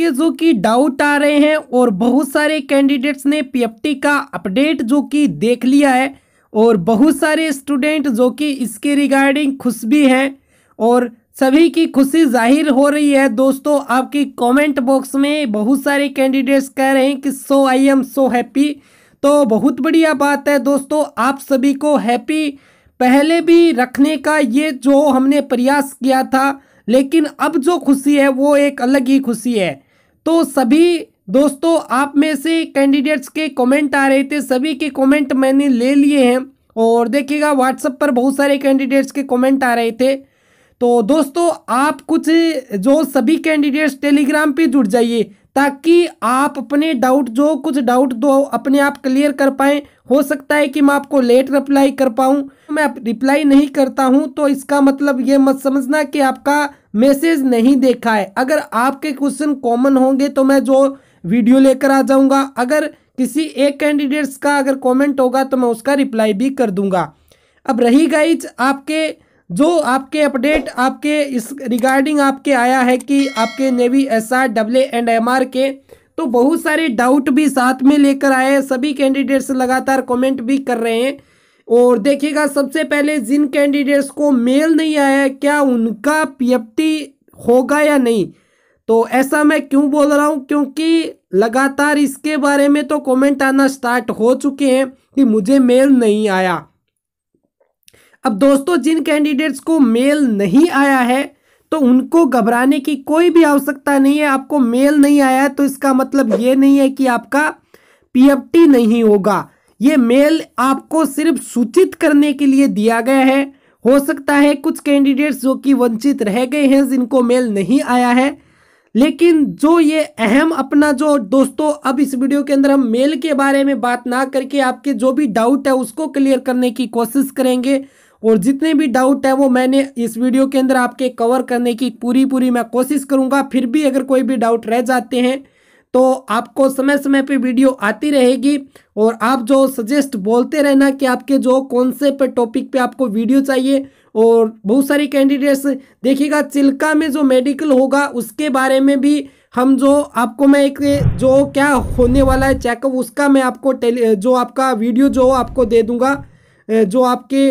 के जो कि डाउट आ रहे हैं और बहुत सारे कैंडिडेट्स ने पीएफटी का अपडेट जो कि देख लिया है और बहुत सारे स्टूडेंट जो कि इसके रिगार्डिंग खुश भी हैं और सभी की खुशी जाहिर हो रही है दोस्तों आपकी कमेंट बॉक्स में बहुत सारे कैंडिडेट्स कह रहे हैं कि सो आई एम सो हैप्पी तो बहुत बढ़िया बात है दोस्तों आप सभी को हैप्पी पहले भी रखने का ये जो हमने प्रयास किया था लेकिन अब जो खुशी है वो एक अलग ही खुशी है तो सभी दोस्तों आप में से कैंडिडेट्स के कमेंट आ रहे थे सभी के कमेंट मैंने ले लिए हैं और देखिएगा व्हाट्सएप पर बहुत सारे कैंडिडेट्स के कमेंट आ रहे थे तो दोस्तों आप कुछ जो सभी कैंडिडेट्स टेलीग्राम पे जुड़ जाइए ताकि आप अपने डाउट जो कुछ डाउट दो अपने आप क्लियर कर पाएँ हो सकता है कि मैं आपको लेट रिप्लाई कर पाऊँ मैं रिप्लाई नहीं करता हूँ तो इसका मतलब ये मत समझना कि आपका मैसेज नहीं देखा है अगर आपके क्वेश्चन कॉमन होंगे तो मैं जो वीडियो लेकर आ जाऊंगा अगर किसी एक कैंडिडेट्स का अगर कमेंट होगा तो मैं उसका रिप्लाई भी कर दूंगा अब रही गाइज आपके जो आपके अपडेट आपके इस रिगार्डिंग आपके आया है कि आपके navy S R W and M R के तो बहुत सारे डाउट भी साथ में लेकर आए सभी कैंडिडेट्स लगातार कमेंट भी कर रहे हैं और देखिएगा सबसे पहले जिन कैंडिडेट्स को मेल नहीं आया क्या उनका पीएफटी होगा या नहीं तो ऐसा मैं क्यों बोल रहा हूँ क्योंकि लगातार इसके बारे में तो कमेंट आना स्टार्ट हो चुके हैं कि मुझे मेल नहीं आया अब दोस्तों जिन कैंडिडेट्स को मेल नहीं आया है तो उनको घबराने की कोई भी आवश्यकता नहीं है आपको मेल नहीं आया है तो इसका मतलब ये नहीं है कि आपका पीएफटी नहीं होगा ये मेल आपको सिर्फ सूचित करने के लिए दिया गया है हो सकता है कुछ कैंडिडेट्स जो कि वंचित रह गए हैं जिनको मेल नहीं आया है लेकिन जो ये अहम अपना जो दोस्तों अब इस वीडियो के अंदर हम मेल के बारे में बात ना करके आपके जो भी डाउट है उसको क्लियर करने की कोशिश करेंगे और जितने भी डाउट है वो मैंने इस वीडियो के अंदर आपके कवर करने की पूरी पूरी मैं कोशिश करूँगा फिर भी अगर कोई भी डाउट रह जाते हैं तो आपको समय समय पे वीडियो आती रहेगी और आप जो सजेस्ट बोलते रहना कि आपके जो कौन से पे टॉपिक पे आपको वीडियो चाहिए और बहुत सारे कैंडिडेट्स देखिएगा चिल्का में जो मेडिकल होगा उसके बारे में भी हम जो आपको मैं एक जो क्या होने वाला है चेकअप उसका मैं आपको टेली जो आपका वीडियो जो आपको दे दूँगा जो आपके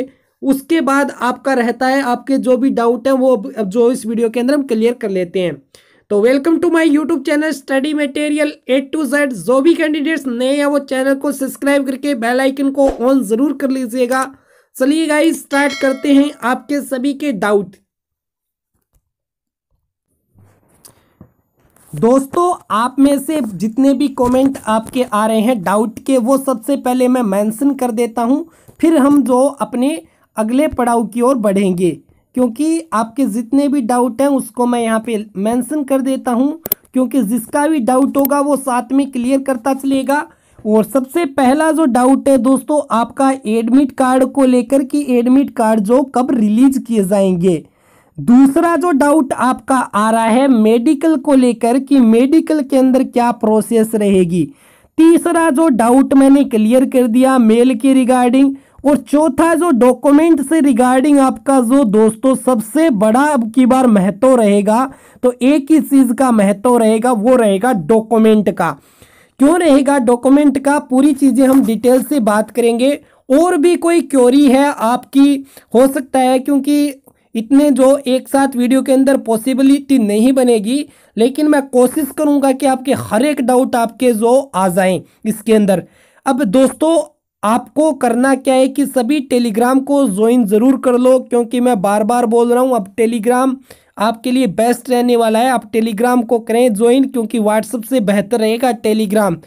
उसके बाद आपका रहता है आपके जो भी डाउट हैं वो जो इस वीडियो के अंदर हम क्लियर कर लेते हैं तो welcome to my YouTube channel study material A to Z जो भी कैंडिडेट्स नए हैं वो चैनल को सब्सक्राइब करके बेल आइकन को ऑन जरूर कर लीजिएगा चलिए गाइस स्टार्ट करते हैं आपके सभी के डाउट दोस्तों आप में से जितने भी कमेंट आपके आ रहे हैं डाउट के वो सबसे पहले मैं मैंशन कर देता हूं फिर हम जो अपने अगले पड़ाव की ओर बढ़ेंगे क्योंकि आपके जितने भी डाउट हैं उसको मैं यहाँ पे मेंशन कर देता हूँ क्योंकि जिसका भी डाउट होगा वो साथ में क्लियर करता चलेगा और सबसे पहला जो डाउट है दोस्तों आपका एडमिट कार्ड को लेकर कि एडमिट कार्ड जो कब रिलीज किए जाएंगे दूसरा जो डाउट आपका आ रहा है मेडिकल को लेकर कि मेडिकल के अंदर क्या प्रोसेस रहेगी तीसरा जो डाउट मैंने क्लियर कर दिया मेल के रिगार्डिंग और चौथा जो डॉक्यूमेंट से रिगार्डिंग आपका जो दोस्तों सबसे बड़ा अब की बार महत्व रहेगा तो एक ही चीज का महत्व रहेगा वो रहेगा डॉक्यूमेंट का क्यों रहेगा डॉक्यूमेंट का पूरी चीजें हम डिटेल से बात करेंगे और भी कोई क्योरी है आपकी हो सकता है क्योंकि इतने जो एक साथ वीडियो के अंदर पॉसिबिलिटी नहीं बनेगी लेकिन मैं कोशिश करूंगा कि आपके हर एक डाउट आपके जो आ जाएं इसके अंदर अब दोस्तों आपको करना क्या है कि सभी टेलीग्राम को ज्वाइन ज़रूर कर लो क्योंकि मैं बार बार बोल रहा हूँ अब टेलीग्राम आपके लिए बेस्ट रहने वाला है आप टेलीग्राम को करें ज्वाइन क्योंकि व्हाट्सअप से बेहतर रहेगा टेलीग्राम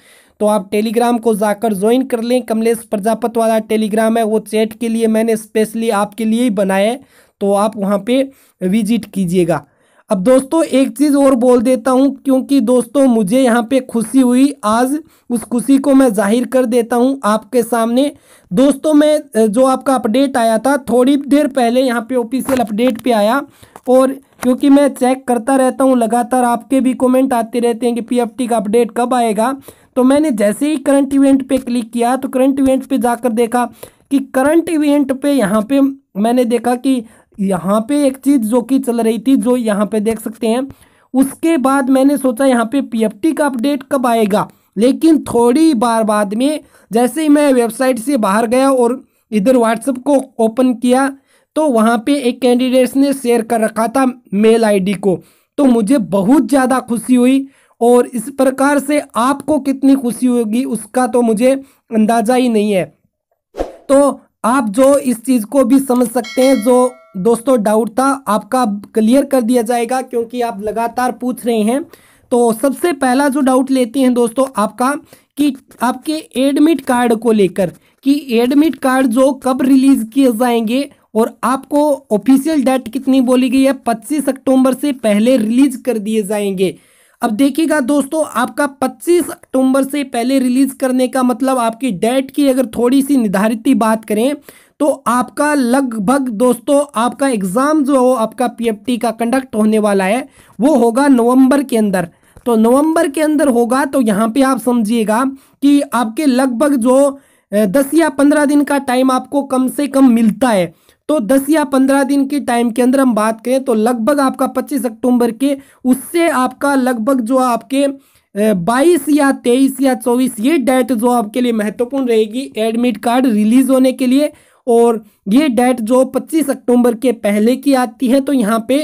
तो आप टेलीग्राम को जाकर ज्वाइन कर लें कमलेश प्रजापत वाला टेलीग्राम है वो चैट के लिए मैंने स्पेशली आपके लिए ही बनाया है तो आप वहाँ पर विजिट कीजिएगा अब दोस्तों एक चीज़ और बोल देता हूँ क्योंकि दोस्तों मुझे यहाँ पे खुशी हुई आज उस खुशी को मैं जाहिर कर देता हूँ आपके सामने दोस्तों मैं जो आपका अपडेट आया था थोड़ी देर पहले यहाँ पे ऑफिशियल अपडेट पे आया और क्योंकि मैं चेक करता रहता हूँ लगातार आपके भी कमेंट आते रहते हैं कि पी का अपडेट कब आएगा तो मैंने जैसे ही करंट इवेंट पे क्लिक किया तो करंट इवेंट पर जाकर देखा कि करंट इवेंट पे यहाँ पर मैंने देखा कि यहाँ पे एक चीज़ जो कि चल रही थी जो यहाँ पे देख सकते हैं उसके बाद मैंने सोचा यहाँ पे पी का अपडेट कब आएगा लेकिन थोड़ी बार बाद में जैसे ही मैं वेबसाइट से बाहर गया और इधर व्हाट्सएप को ओपन किया तो वहाँ पे एक कैंडिडेट्स ने शेयर कर रखा था मेल आईडी को तो मुझे बहुत ज़्यादा खुशी हुई और इस प्रकार से आपको कितनी खुशी होगी उसका तो मुझे अंदाज़ा ही नहीं है तो आप जो इस चीज़ को भी समझ सकते हैं जो दोस्तों डाउट था आपका क्लियर कर दिया जाएगा क्योंकि आप लगातार पूछ रहे हैं तो सबसे पहला जो डाउट लेते हैं दोस्तों आपका कि आपके एडमिट कार्ड को लेकर कि एडमिट कार्ड जो कब रिलीज़ किए जाएंगे और आपको ऑफिशियल डेट कितनी बोली गई है पच्चीस अक्टूबर से पहले रिलीज कर दिए जाएंगे अब देखिएगा दोस्तों आपका पच्चीस अक्टूबर से पहले रिलीज करने का मतलब आपकी डेट की अगर थोड़ी सी निर्धारित बात करें तो आपका लगभग दोस्तों आपका एग्ज़ाम जो हो आपका पीएफटी का कंडक्ट होने वाला है वो होगा नवंबर के अंदर तो नवंबर के अंदर होगा तो यहाँ पे आप समझिएगा कि आपके लगभग जो दस या पंद्रह दिन का टाइम आपको कम से कम मिलता है तो 10 या 15 दिन के टाइम के अंदर हम बात करें तो लगभग आपका 25 अक्टूबर के उससे आपका लगभग जो आपके 22 या 23 या 24 ये डेट जो आपके लिए महत्वपूर्ण रहेगी एडमिट कार्ड रिलीज होने के लिए और ये डेट जो 25 अक्टूबर के पहले की आती है तो यहाँ पे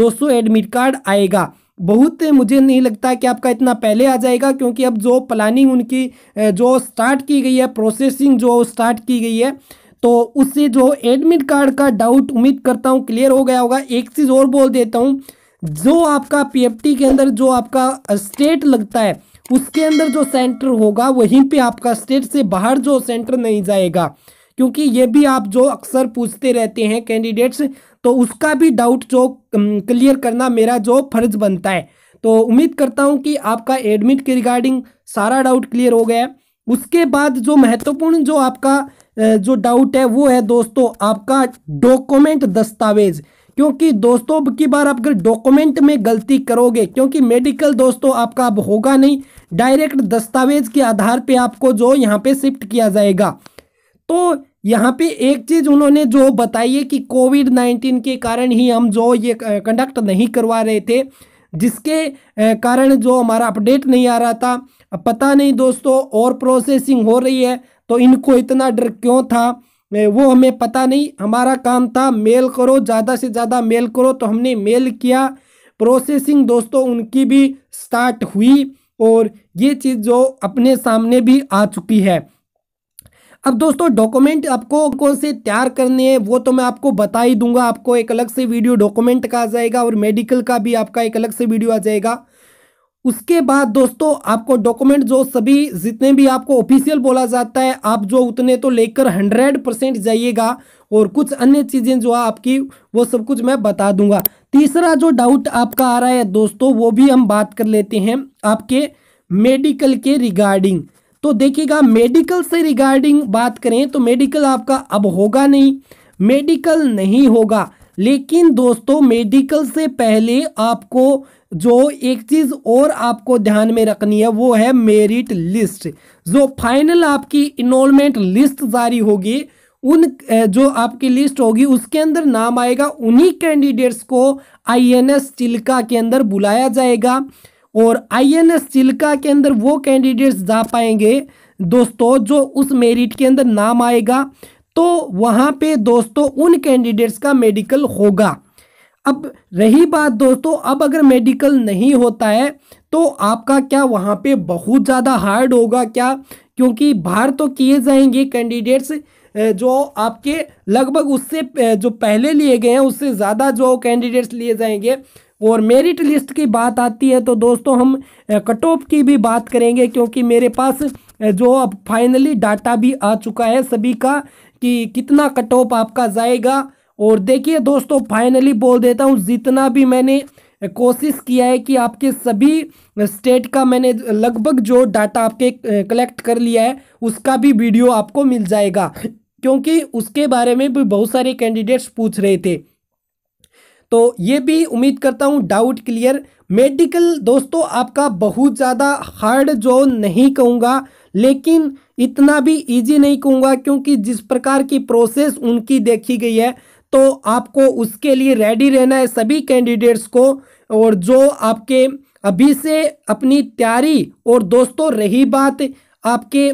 200 एडमिट कार्ड आएगा बहुत मुझे नहीं लगता कि आपका इतना पहले आ जाएगा क्योंकि अब जो प्लानिंग उनकी जो स्टार्ट की गई है प्रोसेसिंग जो स्टार्ट की गई है तो उससे जो एडमिट कार्ड का डाउट उम्मीद करता हूँ क्लियर हो गया होगा एक चीज़ और बोल देता हूँ जो आपका पी के अंदर जो आपका स्टेट लगता है उसके अंदर जो सेंटर होगा वहीं पे आपका स्टेट से बाहर जो सेंटर नहीं जाएगा क्योंकि ये भी आप जो अक्सर पूछते रहते हैं कैंडिडेट्स तो उसका भी डाउट जो क्लियर करना मेरा जो फर्ज बनता है तो उम्मीद करता हूँ कि आपका एडमिट के रिगार्डिंग सारा डाउट क्लियर हो गया है उसके बाद जो महत्वपूर्ण जो आपका जो डाउट है वो है दोस्तों आपका डॉक्यूमेंट दस्तावेज क्योंकि दोस्तों अब की बार आप अगर डॉक्यूमेंट में गलती करोगे क्योंकि मेडिकल दोस्तों आपका अब होगा नहीं डायरेक्ट दस्तावेज के आधार पे आपको जो यहाँ पे शिफ्ट किया जाएगा तो यहाँ पे एक चीज़ उन्होंने जो बताई है कि कोविड नाइन्टीन के कारण ही हम जो ये कंडक्ट नहीं करवा रहे थे जिसके कारण जो हमारा अपडेट नहीं आ रहा था पता नहीं दोस्तों और प्रोसेसिंग हो रही है तो इनको इतना डर क्यों था वो हमें पता नहीं हमारा काम था मेल करो ज़्यादा से ज़्यादा मेल करो तो हमने मेल किया प्रोसेसिंग दोस्तों उनकी भी स्टार्ट हुई और ये चीज़ जो अपने सामने भी आ चुकी है अब दोस्तों डॉक्यूमेंट आपको कौन से तैयार करने हैं वो तो मैं आपको बता ही दूंगा आपको एक अलग से वीडियो डॉक्यूमेंट का आ जाएगा और मेडिकल का भी आपका एक अलग से वीडियो आ जाएगा उसके बाद दोस्तों आपको डॉक्यूमेंट जो सभी जितने भी आपको ऑफिशियल बोला जाता है आप जो उतने तो लेकर हंड्रेड परसेंट जाइएगा और कुछ अन्य चीज़ें जो है आपकी वो सब कुछ मैं बता दूंगा तीसरा जो डाउट आपका आ रहा है दोस्तों वो भी हम बात कर लेते हैं आपके मेडिकल के रिगार्डिंग तो देखिएगा मेडिकल से रिगार्डिंग बात करें तो मेडिकल आपका अब होगा नहीं मेडिकल नहीं होगा लेकिन दोस्तों मेडिकल से पहले आपको जो एक चीज़ और आपको ध्यान में रखनी है वो है मेरिट लिस्ट जो फाइनल आपकी इनोलमेंट लिस्ट जारी होगी उन जो आपकी लिस्ट होगी उसके अंदर नाम आएगा उन्हीं कैंडिडेट्स को आईएनएस चिल्का के अंदर बुलाया जाएगा और आईएनएस चिल्का के अंदर वो कैंडिडेट्स जा पाएंगे दोस्तों जो उस मेरिट के अंदर नाम आएगा तो वहाँ पे दोस्तों उन कैंडिडेट्स का मेडिकल होगा अब रही बात दोस्तों अब अगर मेडिकल नहीं होता है तो आपका क्या वहाँ पे बहुत ज़्यादा हार्ड होगा क्या क्योंकि बाहर तो किए जाएंगे कैंडिडेट्स जो आपके लगभग उससे जो पहले लिए गए हैं उससे ज़्यादा जो कैंडिडेट्स लिए जाएंगे और मेरिट लिस्ट की बात आती है तो दोस्तों हम कट ऑफ की भी बात करेंगे क्योंकि मेरे पास जो अब फाइनली डाटा भी आ चुका है सभी का कि कितना कट ऑफ आपका जाएगा और देखिए दोस्तों फाइनली बोल देता हूँ जितना भी मैंने कोशिश किया है कि आपके सभी स्टेट का मैंने लगभग जो डाटा आपके कलेक्ट कर लिया है उसका भी वीडियो आपको मिल जाएगा क्योंकि उसके बारे में भी बहुत सारे कैंडिडेट्स पूछ रहे थे तो ये भी उम्मीद करता हूँ डाउट क्लियर मेडिकल दोस्तों आपका बहुत ज़्यादा हार्ड जो नहीं कहूँगा लेकिन इतना भी इजी नहीं कहूँगा क्योंकि जिस प्रकार की प्रोसेस उनकी देखी गई है तो आपको उसके लिए रेडी रहना है सभी कैंडिडेट्स को और जो आपके अभी से अपनी तैयारी और दोस्तों रही बात आपके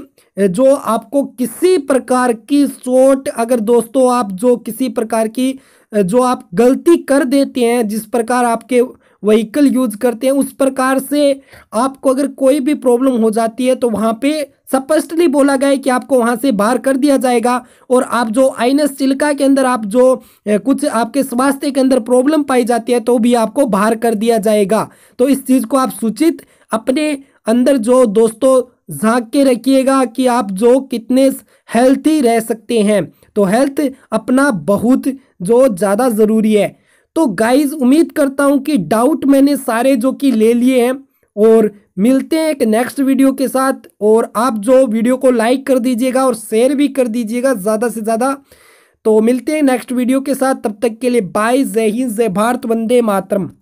जो आपको किसी प्रकार की चोट अगर दोस्तों आप जो किसी प्रकार की जो आप गलती कर देते हैं जिस प्रकार आपके व्हीकल यूज करते हैं उस प्रकार से आपको अगर कोई भी प्रॉब्लम हो जाती है तो वहाँ पे स्पष्टली बोला गया है कि आपको वहाँ से बाहर कर दिया जाएगा और आप जो आइनस चिल्का के अंदर आप जो कुछ आपके स्वास्थ्य के अंदर प्रॉब्लम पाई जाती है तो भी आपको बाहर कर दिया जाएगा तो इस चीज़ को आप सूचित अपने अंदर जो दोस्तों झाँक के रखिएगा कि आप जो कितने हेल्थी रह सकते हैं तो हेल्थ अपना बहुत जो ज़्यादा ज़रूरी है तो गाइज उम्मीद करता हूँ कि डाउट मैंने सारे जो कि ले लिए हैं और मिलते हैं एक नेक्स्ट वीडियो के साथ और आप जो वीडियो को लाइक कर दीजिएगा और शेयर भी कर दीजिएगा ज़्यादा से ज़्यादा तो मिलते हैं नेक्स्ट वीडियो के साथ तब तक के लिए बाय जय हिंद जय भारत वंदे मातरम